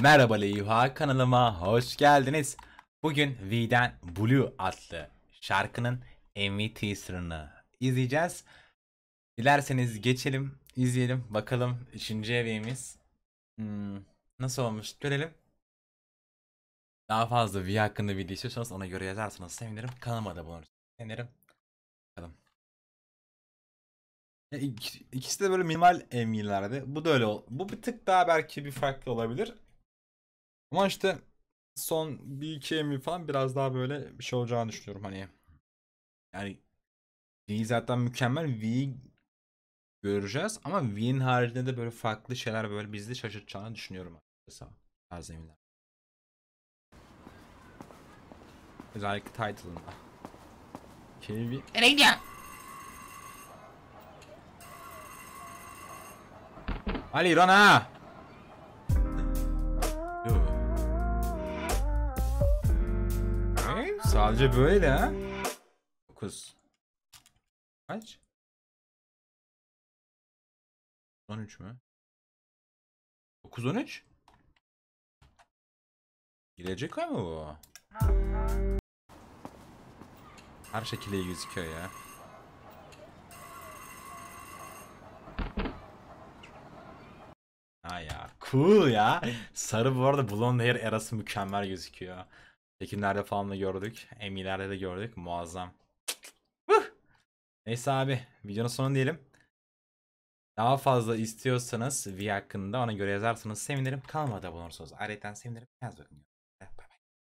Merhaba Leyha kanalıma hoş geldiniz. Bugün V'den Blue adlı şarkının MV teaser'ını izleyeceğiz. Dilerseniz geçelim, izleyelim. Bakalım 3. evimiz hmm, nasıl olmuş görelim. Daha fazla V hakkında video istiyorsanız ona göre yazarsanız sevinirim. Kanalıma da bulunursunuz. Sevinirim. Bakalım. İkisi de böyle minimal MV'lerdi. Bu da öyle. Bu bir tık daha belki bir farklı olabilir. Ama işte son bir iki emri falan biraz daha böyle bir şey olacağını düşünüyorum hani. Yani V zaten mükemmel. V göreceğiz ama V'nin haricinde de böyle farklı şeyler böyle bizi şaşırtacağını düşünüyorum açıkçası. Bazı emirler. Özellikle title'ında. KV. Nereye Ali run ha! sadece böyle ha. 9. Kaç? 13 mü? 9 13? Girecek mı bu? Her şekilde gözüküyor ya. Ha ya cool ya. Sarı bu arada blonde hair erası mükemmel gözüküyor. Tekinlerde falan da gördük. Emilerde de gördük. Muazzam. Neyse abi videonun sonu diyelim. Daha fazla istiyorsanız V hakkında ona göre yazarsanız sevinirim. Kanalıma da abone olursanız ayrıca sevinirim. Yaz bakın.